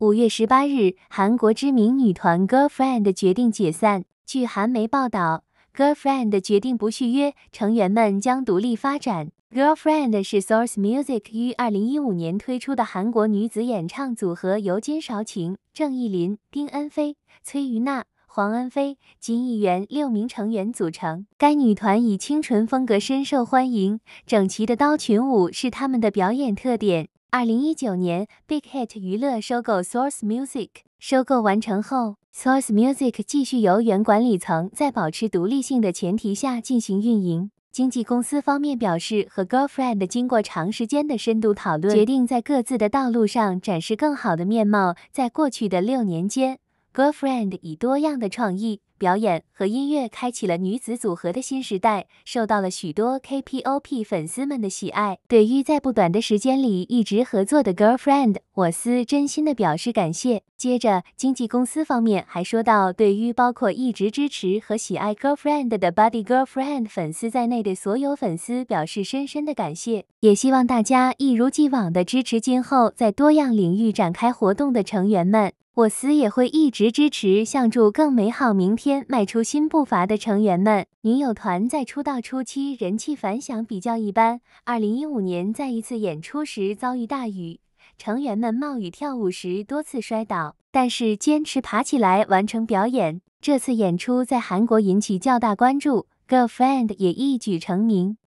五月十八日，韩国知名女团 Girlfriend 决定解散。据韩媒报道，Girlfriend 决定不续约，成员们将独立发展。Girlfriend 是 Source Music 于二零一五年推出的韩国女子演唱组合，由金韶晴、郑艺琳、丁恩菲、崔瑜娜、黄恩菲、金艺媛六名成员组成。该女团以清纯风格深受欢迎，整齐的刀群舞是他们的表演特点。二零一九年，Big Hit 娱乐收购 Source Music。收购完成后，Source Music 继续由原管理层在保持独立性的前提下进行运营。经纪公司方面表示，和 Girlfriend 经过长时间的深度讨论，决定在各自的道路上展示更好的面貌。在过去的六年间，Girlfriend 以多样的创意。表演和音乐开启了女子组合的新时代，受到了许多 K P O P 粉丝们的喜爱。对于在不短的时间里一直合作的 Girlfriend，我司真心的表示感谢。接着，经纪公司方面还说到，对于包括一直支持和喜爱 Girlfriend 的 Buddy Girlfriend 粉丝在内的所有粉丝，表示深深的感谢，也希望大家一如既往的支持，今后在多样领域展开活动的成员们，我司也会一直支持，向助更美好明天。天迈出新步伐的成员们，女友团在出道初期人气反响比较一般。二零一五年，在一次演出时遭遇大雨，成员们冒雨跳舞时多次摔倒，但是坚持爬起来完成表演。这次演出在韩国引起较大关注，Girlfriend 也一举成名。